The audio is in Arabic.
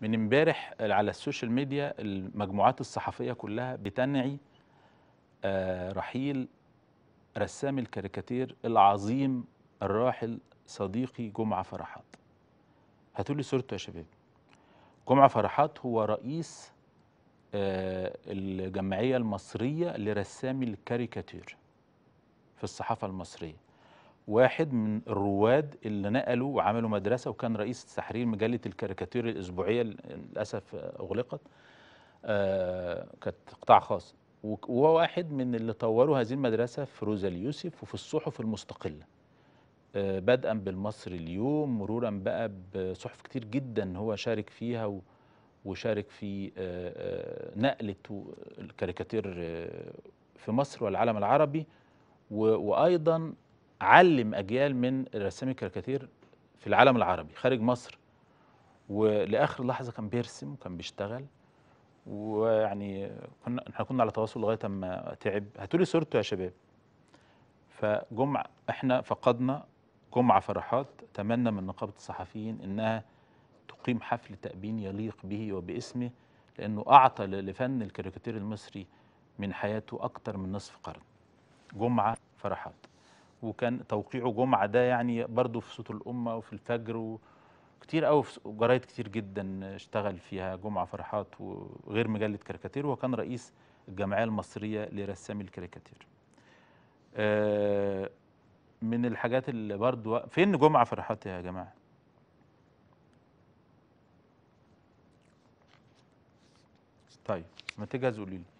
من امبارح على السوشيال ميديا المجموعات الصحفيه كلها بتنعي آه، رحيل رسام الكاريكاتير العظيم الراحل صديقي جمعه فرحات هاتوا لي صورته يا شباب جمعه فرحات هو رئيس آه، الجمعيه المصريه لرسامي الكاريكاتير في الصحافه المصريه واحد من الرواد اللي نقلوا وعملوا مدرسه وكان رئيس تحرير مجله الكاريكاتير الاسبوعيه للاسف اغلقت آه كانت قطاع خاص وهو واحد من اللي طوروا هذه المدرسه في روزا اليوسف وفي الصحف المستقله آه بدءا بالمصري اليوم مرورا بقى بصحف كتير جدا هو شارك فيها و وشارك في آه، آه، نقلة الكاريكاتير آه، في مصر والعالم العربي وأيضا علم أجيال من رسامي الكاريكاتير في العالم العربي خارج مصر ولآخر لحظة كان بيرسم وكان بيشتغل ويعني كنا احنا كنا على تواصل لغاية أما تعب هاتوا لي صورته يا شباب فجمعة احنا فقدنا جمعة فرحات تمنى من نقابة الصحفيين إنها تقيم حفل تأبين يليق به وباسمه لأنه أعطى لفن الكاريكاتير المصري من حياته أكثر من نصف قرن جمعة فرحات وكان توقيعه جمعه ده يعني برضه في صوت الامه وفي الفجر وكتير قوي في جرايد كتير جدا اشتغل فيها جمعه فرحات وغير مجله كاريكاتير وكان رئيس الجمعيه المصريه لرسامي الكاريكاتير. آه، من الحاجات اللي برضه فين جمعه فرحات يا جماعه؟ طيب ما تجهزوا قولي لي